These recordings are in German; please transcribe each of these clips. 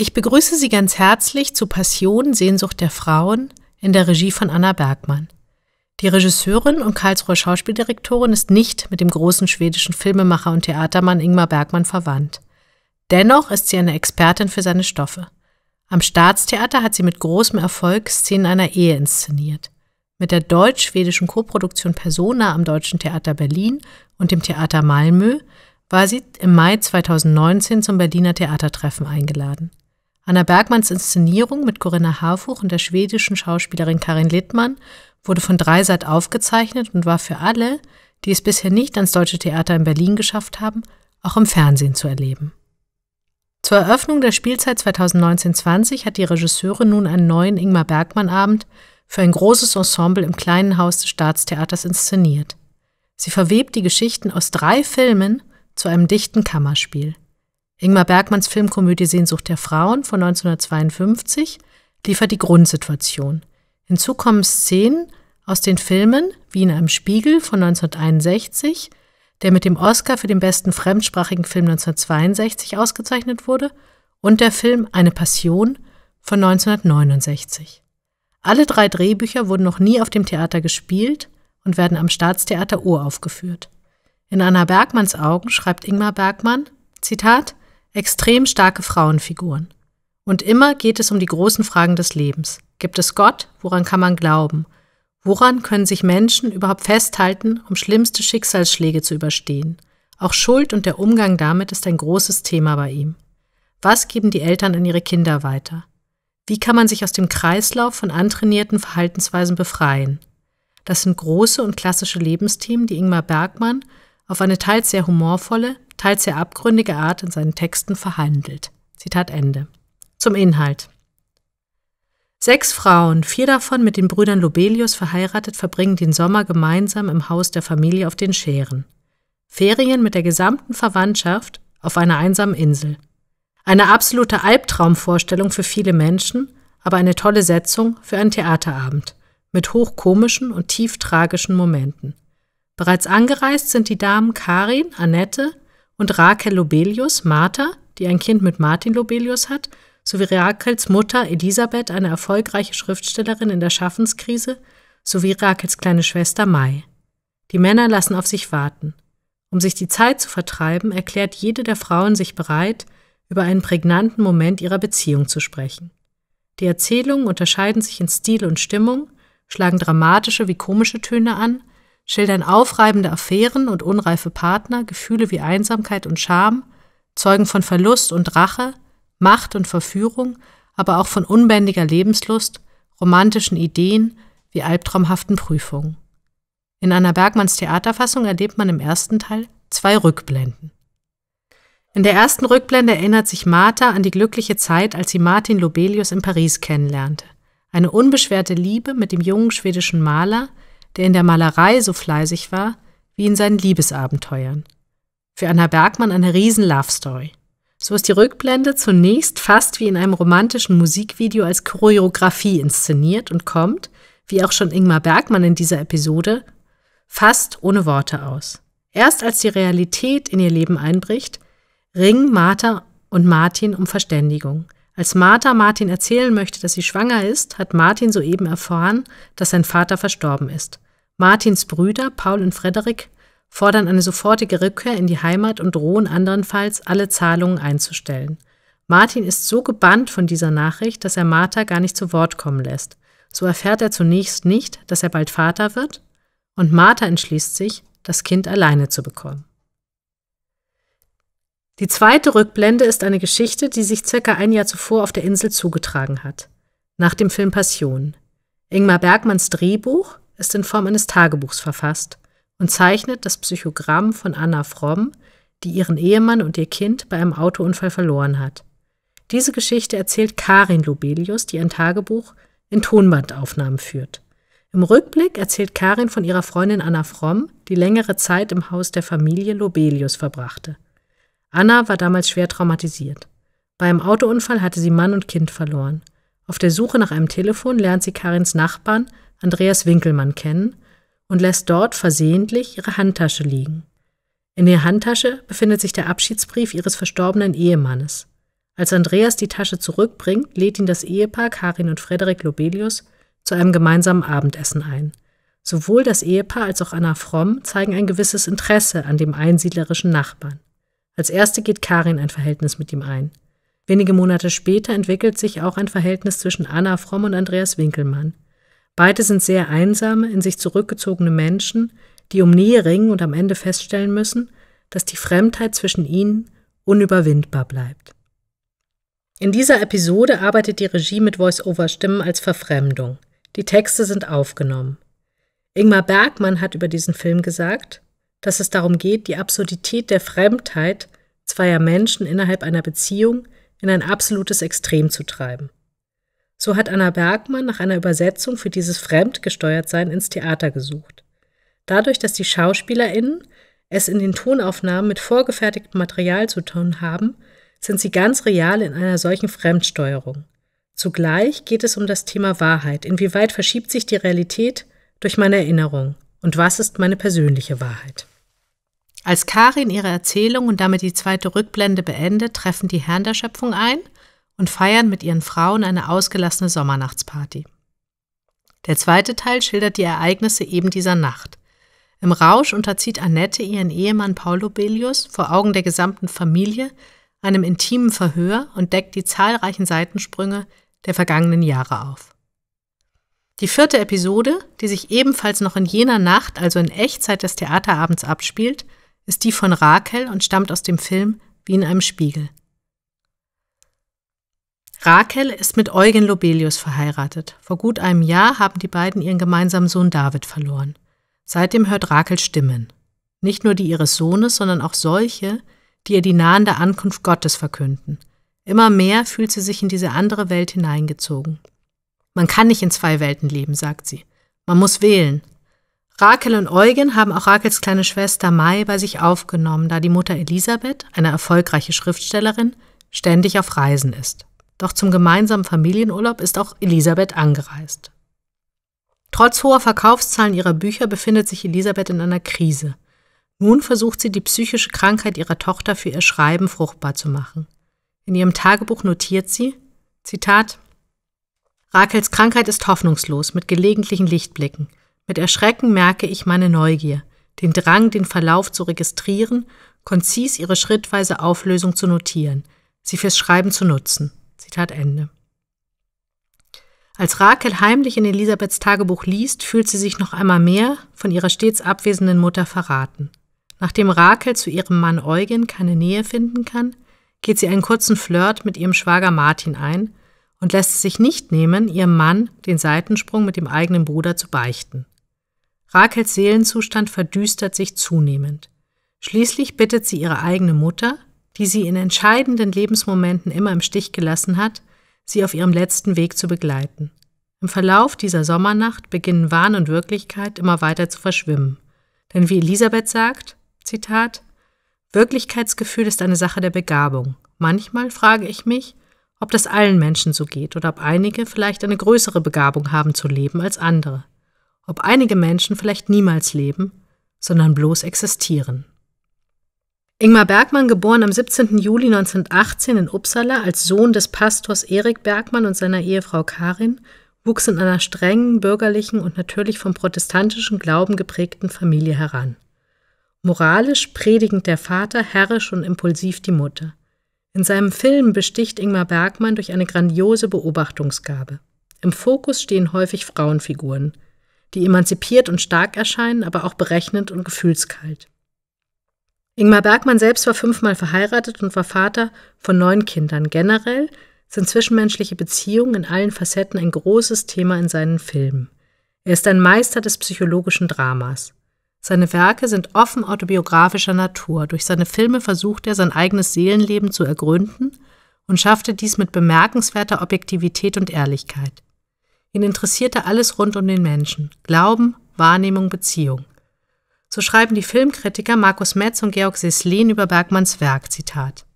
Ich begrüße Sie ganz herzlich zu Passion, Sehnsucht der Frauen in der Regie von Anna Bergmann. Die Regisseurin und Karlsruher Schauspieldirektorin ist nicht mit dem großen schwedischen Filmemacher und Theatermann Ingmar Bergmann verwandt. Dennoch ist sie eine Expertin für seine Stoffe. Am Staatstheater hat sie mit großem Erfolg Szenen einer Ehe inszeniert. Mit der deutsch-schwedischen Koproduktion Persona am Deutschen Theater Berlin und dem Theater Malmö war sie im Mai 2019 zum Berliner Theatertreffen eingeladen. Anna Bergmanns Inszenierung mit Corinna Harfuch und der schwedischen Schauspielerin Karin Littmann wurde von Dreisat aufgezeichnet und war für alle, die es bisher nicht ans Deutsche Theater in Berlin geschafft haben, auch im Fernsehen zu erleben. Zur Eröffnung der Spielzeit 2019-20 hat die Regisseure nun einen neuen Ingmar Bergmann-Abend für ein großes Ensemble im kleinen Haus des Staatstheaters inszeniert. Sie verwebt die Geschichten aus drei Filmen zu einem dichten Kammerspiel. Ingmar Bergmanns Filmkomödie Sehnsucht der Frauen von 1952 liefert die Grundsituation. Hinzu kommen Szenen aus den Filmen Wie in einem Spiegel von 1961, der mit dem Oscar für den besten fremdsprachigen Film 1962 ausgezeichnet wurde, und der Film Eine Passion von 1969. Alle drei Drehbücher wurden noch nie auf dem Theater gespielt und werden am Staatstheater uraufgeführt. In Anna Bergmanns Augen schreibt Ingmar Bergmann, Zitat, extrem starke Frauenfiguren. Und immer geht es um die großen Fragen des Lebens. Gibt es Gott? Woran kann man glauben? Woran können sich Menschen überhaupt festhalten, um schlimmste Schicksalsschläge zu überstehen? Auch Schuld und der Umgang damit ist ein großes Thema bei ihm. Was geben die Eltern an ihre Kinder weiter? Wie kann man sich aus dem Kreislauf von antrainierten Verhaltensweisen befreien? Das sind große und klassische Lebensthemen, die Ingmar Bergmann auf eine teils sehr humorvolle, teils sehr abgründige Art in seinen Texten verhandelt. Zitat Ende. Zum Inhalt. Sechs Frauen, vier davon mit den Brüdern Lobelius verheiratet, verbringen den Sommer gemeinsam im Haus der Familie auf den Scheren. Ferien mit der gesamten Verwandtschaft auf einer einsamen Insel. Eine absolute Albtraumvorstellung für viele Menschen, aber eine tolle Setzung für einen Theaterabend mit hochkomischen und tief tragischen Momenten. Bereits angereist sind die Damen Karin, Annette, und Raquel Lobelius, Martha, die ein Kind mit Martin Lobelius hat, sowie Rakels Mutter Elisabeth, eine erfolgreiche Schriftstellerin in der Schaffenskrise, sowie Rakels kleine Schwester Mai. Die Männer lassen auf sich warten. Um sich die Zeit zu vertreiben, erklärt jede der Frauen sich bereit, über einen prägnanten Moment ihrer Beziehung zu sprechen. Die Erzählungen unterscheiden sich in Stil und Stimmung, schlagen dramatische wie komische Töne an schildern aufreibende Affären und unreife Partner, Gefühle wie Einsamkeit und Scham, zeugen von Verlust und Rache, Macht und Verführung, aber auch von unbändiger Lebenslust, romantischen Ideen wie albtraumhaften Prüfungen. In einer Bergmanns Theaterfassung erlebt man im ersten Teil zwei Rückblenden. In der ersten Rückblende erinnert sich Martha an die glückliche Zeit, als sie Martin Lobelius in Paris kennenlernte. Eine unbeschwerte Liebe mit dem jungen schwedischen Maler, der in der Malerei so fleißig war wie in seinen Liebesabenteuern. Für Anna Bergmann eine riesen Love Story. So ist die Rückblende zunächst fast wie in einem romantischen Musikvideo als Choreografie inszeniert und kommt, wie auch schon Ingmar Bergmann in dieser Episode, fast ohne Worte aus. Erst als die Realität in ihr Leben einbricht, ringen Martha und Martin um Verständigung. Als Martha Martin erzählen möchte, dass sie schwanger ist, hat Martin soeben erfahren, dass sein Vater verstorben ist. Martins Brüder, Paul und Frederik, fordern eine sofortige Rückkehr in die Heimat und drohen andernfalls, alle Zahlungen einzustellen. Martin ist so gebannt von dieser Nachricht, dass er Martha gar nicht zu Wort kommen lässt. So erfährt er zunächst nicht, dass er bald Vater wird, und Martha entschließt sich, das Kind alleine zu bekommen. Die zweite Rückblende ist eine Geschichte, die sich circa ein Jahr zuvor auf der Insel zugetragen hat. Nach dem Film Passion. Ingmar Bergmanns Drehbuch ist in Form eines Tagebuchs verfasst und zeichnet das Psychogramm von Anna Fromm, die ihren Ehemann und ihr Kind bei einem Autounfall verloren hat. Diese Geschichte erzählt Karin Lobelius, die ein Tagebuch in Tonbandaufnahmen führt. Im Rückblick erzählt Karin von ihrer Freundin Anna Fromm, die längere Zeit im Haus der Familie Lobelius verbrachte. Anna war damals schwer traumatisiert. Bei einem Autounfall hatte sie Mann und Kind verloren. Auf der Suche nach einem Telefon lernt sie Karins Nachbarn Andreas Winkelmann kennen und lässt dort versehentlich ihre Handtasche liegen. In der Handtasche befindet sich der Abschiedsbrief ihres verstorbenen Ehemannes. Als Andreas die Tasche zurückbringt, lädt ihn das Ehepaar Karin und Frederik Lobelius zu einem gemeinsamen Abendessen ein. Sowohl das Ehepaar als auch Anna Fromm zeigen ein gewisses Interesse an dem einsiedlerischen Nachbarn. Als erste geht Karin ein Verhältnis mit ihm ein. Wenige Monate später entwickelt sich auch ein Verhältnis zwischen Anna Fromm und Andreas Winkelmann. Beide sind sehr einsame, in sich zurückgezogene Menschen, die um Nähe ringen und am Ende feststellen müssen, dass die Fremdheit zwischen ihnen unüberwindbar bleibt. In dieser Episode arbeitet die Regie mit Voice-Over-Stimmen als Verfremdung. Die Texte sind aufgenommen. Ingmar Bergmann hat über diesen Film gesagt, dass es darum geht, die Absurdität der Fremdheit zweier Menschen innerhalb einer Beziehung in ein absolutes Extrem zu treiben. So hat Anna Bergmann nach einer Übersetzung für dieses Fremdgesteuertsein ins Theater gesucht. Dadurch, dass die SchauspielerInnen es in den Tonaufnahmen mit vorgefertigtem Material zu tun haben, sind sie ganz real in einer solchen Fremdsteuerung. Zugleich geht es um das Thema Wahrheit. Inwieweit verschiebt sich die Realität durch meine Erinnerung? und was ist meine persönliche Wahrheit. Als Karin ihre Erzählung und damit die zweite Rückblende beendet, treffen die Herren der Schöpfung ein und feiern mit ihren Frauen eine ausgelassene Sommernachtsparty. Der zweite Teil schildert die Ereignisse eben dieser Nacht. Im Rausch unterzieht Annette ihren Ehemann Paulo Belius vor Augen der gesamten Familie einem intimen Verhör und deckt die zahlreichen Seitensprünge der vergangenen Jahre auf. Die vierte Episode, die sich ebenfalls noch in jener Nacht, also in Echtzeit des Theaterabends abspielt, ist die von Rakel und stammt aus dem Film Wie in einem Spiegel. Rakel ist mit Eugen Lobelius verheiratet. Vor gut einem Jahr haben die beiden ihren gemeinsamen Sohn David verloren. Seitdem hört Rakel Stimmen. Nicht nur die ihres Sohnes, sondern auch solche, die ihr die nahende Ankunft Gottes verkünden. Immer mehr fühlt sie sich in diese andere Welt hineingezogen. Man kann nicht in zwei Welten leben, sagt sie. Man muss wählen. Rakel und Eugen haben auch Rakels kleine Schwester Mai bei sich aufgenommen, da die Mutter Elisabeth, eine erfolgreiche Schriftstellerin, ständig auf Reisen ist. Doch zum gemeinsamen Familienurlaub ist auch Elisabeth angereist. Trotz hoher Verkaufszahlen ihrer Bücher befindet sich Elisabeth in einer Krise. Nun versucht sie, die psychische Krankheit ihrer Tochter für ihr Schreiben fruchtbar zu machen. In ihrem Tagebuch notiert sie, Zitat, Rakels Krankheit ist hoffnungslos, mit gelegentlichen Lichtblicken. Mit Erschrecken merke ich meine Neugier, den Drang, den Verlauf zu registrieren, konzis ihre schrittweise Auflösung zu notieren, sie fürs Schreiben zu nutzen. Zitat Ende. Als Rakel heimlich in Elisabeths Tagebuch liest, fühlt sie sich noch einmal mehr von ihrer stets abwesenden Mutter verraten. Nachdem Rakel zu ihrem Mann Eugen keine Nähe finden kann, geht sie einen kurzen Flirt mit ihrem Schwager Martin ein und lässt es sich nicht nehmen, ihrem Mann den Seitensprung mit dem eigenen Bruder zu beichten. Rakels Seelenzustand verdüstert sich zunehmend. Schließlich bittet sie ihre eigene Mutter, die sie in entscheidenden Lebensmomenten immer im Stich gelassen hat, sie auf ihrem letzten Weg zu begleiten. Im Verlauf dieser Sommernacht beginnen Wahn und Wirklichkeit immer weiter zu verschwimmen. Denn wie Elisabeth sagt, Zitat, Wirklichkeitsgefühl ist eine Sache der Begabung. Manchmal frage ich mich, ob das allen Menschen so geht oder ob einige vielleicht eine größere Begabung haben zu leben als andere. Ob einige Menschen vielleicht niemals leben, sondern bloß existieren. Ingmar Bergmann, geboren am 17. Juli 1918 in Uppsala als Sohn des Pastors Erik Bergmann und seiner Ehefrau Karin, wuchs in einer strengen, bürgerlichen und natürlich vom protestantischen Glauben geprägten Familie heran. Moralisch predigend der Vater, herrisch und impulsiv die Mutter. In seinem Film besticht Ingmar Bergmann durch eine grandiose Beobachtungsgabe. Im Fokus stehen häufig Frauenfiguren, die emanzipiert und stark erscheinen, aber auch berechnend und gefühlskalt. Ingmar Bergmann selbst war fünfmal verheiratet und war Vater von neun Kindern. Generell sind zwischenmenschliche Beziehungen in allen Facetten ein großes Thema in seinen Filmen. Er ist ein Meister des psychologischen Dramas. Seine Werke sind offen autobiografischer Natur. Durch seine Filme versucht er, sein eigenes Seelenleben zu ergründen und schaffte dies mit bemerkenswerter Objektivität und Ehrlichkeit. Ihn interessierte alles rund um den Menschen. Glauben, Wahrnehmung, Beziehung. So schreiben die Filmkritiker Markus Metz und Georg Seslin über Bergmanns Werk, Zitat.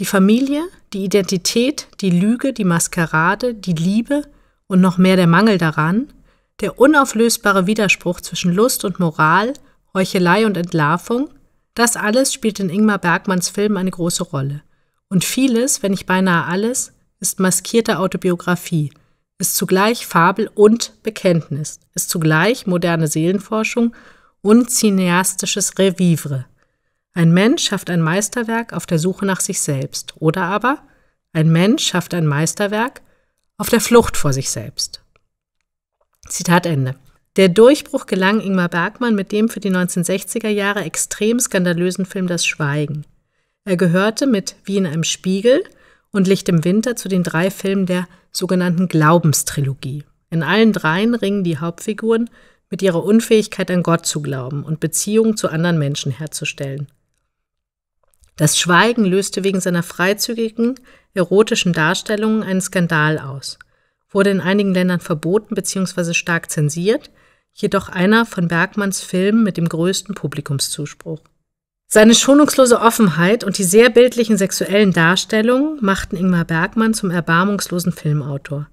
Die Familie, die Identität, die Lüge, die Maskerade, die Liebe und noch mehr der Mangel daran, der unauflösbare Widerspruch zwischen Lust und Moral, Heuchelei und Entlarvung, das alles spielt in Ingmar Bergmanns Film eine große Rolle. Und vieles, wenn nicht beinahe alles, ist maskierte Autobiografie, ist zugleich Fabel und Bekenntnis, ist zugleich moderne Seelenforschung und cineastisches Revivre. Ein Mensch schafft ein Meisterwerk auf der Suche nach sich selbst, oder aber ein Mensch schafft ein Meisterwerk auf der Flucht vor sich selbst. Zitat Ende. Der Durchbruch gelang Ingmar Bergmann mit dem für die 1960er Jahre extrem skandalösen Film Das Schweigen. Er gehörte mit Wie in einem Spiegel und Licht im Winter zu den drei Filmen der sogenannten Glaubenstrilogie. In allen dreien ringen die Hauptfiguren mit ihrer Unfähigkeit an Gott zu glauben und Beziehungen zu anderen Menschen herzustellen. Das Schweigen löste wegen seiner freizügigen, erotischen Darstellungen einen Skandal aus, wurde in einigen Ländern verboten bzw. stark zensiert, jedoch einer von Bergmanns Filmen mit dem größten Publikumszuspruch. Seine schonungslose Offenheit und die sehr bildlichen sexuellen Darstellungen machten Ingmar Bergmann zum erbarmungslosen Filmautor.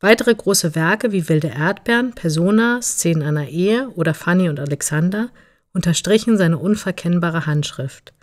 Weitere große Werke wie Wilde Erdbeeren, Persona, Szenen einer Ehe oder Fanny und Alexander unterstrichen seine unverkennbare Handschrift.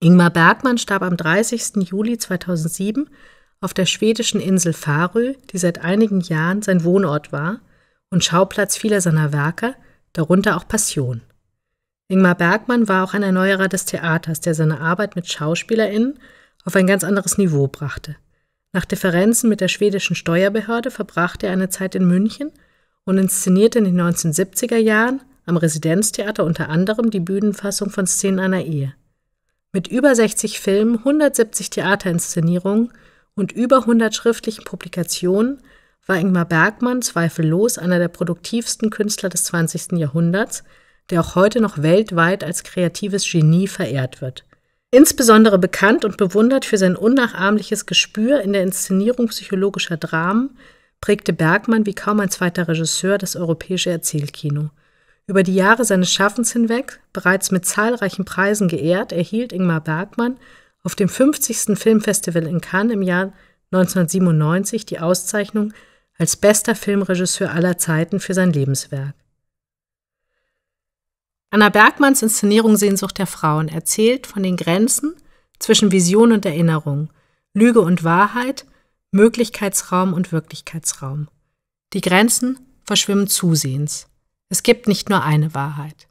Ingmar Bergmann starb am 30. Juli 2007 auf der schwedischen Insel Farö, die seit einigen Jahren sein Wohnort war und Schauplatz vieler seiner Werke, darunter auch Passion. Ingmar Bergmann war auch ein Erneuerer des Theaters, der seine Arbeit mit SchauspielerInnen auf ein ganz anderes Niveau brachte. Nach Differenzen mit der schwedischen Steuerbehörde verbrachte er eine Zeit in München und inszenierte in den 1970er Jahren am Residenztheater unter anderem die Bühnenfassung von Szenen einer Ehe. Mit über 60 Filmen, 170 Theaterinszenierungen und über 100 schriftlichen Publikationen war Ingmar Bergmann zweifellos einer der produktivsten Künstler des 20. Jahrhunderts, der auch heute noch weltweit als kreatives Genie verehrt wird. Insbesondere bekannt und bewundert für sein unnachahmliches Gespür in der Inszenierung psychologischer Dramen, prägte Bergmann wie kaum ein zweiter Regisseur das europäische Erzählkino. Über die Jahre seines Schaffens hinweg, bereits mit zahlreichen Preisen geehrt, erhielt Ingmar Bergmann auf dem 50. Filmfestival in Cannes im Jahr 1997 die Auszeichnung als bester Filmregisseur aller Zeiten für sein Lebenswerk. Anna Bergmanns Inszenierung Sehnsucht der Frauen erzählt von den Grenzen zwischen Vision und Erinnerung, Lüge und Wahrheit, Möglichkeitsraum und Wirklichkeitsraum. Die Grenzen verschwimmen zusehends. Es gibt nicht nur eine Wahrheit.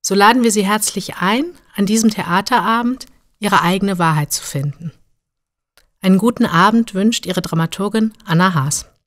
So laden wir Sie herzlich ein, an diesem Theaterabend Ihre eigene Wahrheit zu finden. Einen guten Abend wünscht Ihre Dramaturgin Anna Haas.